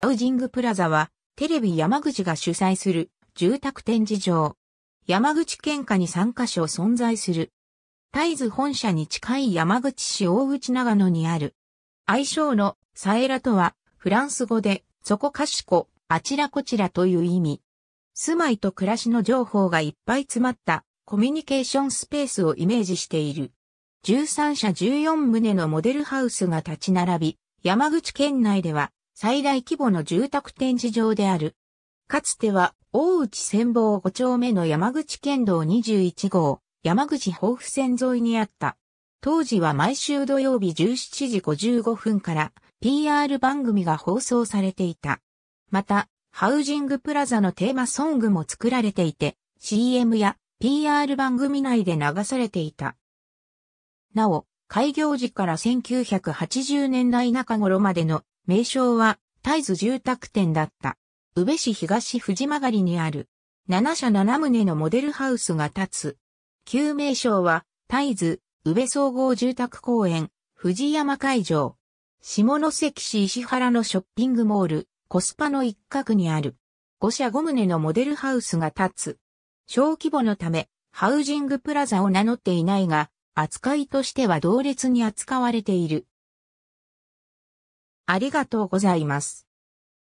ハウジングプラザは、テレビ山口が主催する住宅展示場。山口県下に3カ所存在する。絶えず本社に近い山口市大口長野にある。愛称のサエラとは、フランス語で、そこかしこ、あちらこちらという意味。住まいと暮らしの情報がいっぱい詰まったコミュニケーションスペースをイメージしている。13社14棟のモデルハウスが立ち並び、山口県内では最大規模の住宅展示場である。かつては、大内千房5丁目の山口県道21号、山口豊富線沿いにあった。当時は毎週土曜日17時55分から PR 番組が放送されていた。また、ハウジングプラザのテーマソングも作られていて、CM や PR 番組内で流されていた。なお、開業時から1980年代中頃までの名称は、タイズ住宅店だった。宇部市東藤曲にある、7社7棟のモデルハウスが建つ。旧名称は、タイズ、宇部総合住宅公園、藤山会場。下関市石原のショッピングモール、コスパの一角にある。5社5棟のモデルハウスが建つ。小規模のため、ハウジングプラザを名乗っていないが、扱いとしては同列に扱われている。ありがとうございます。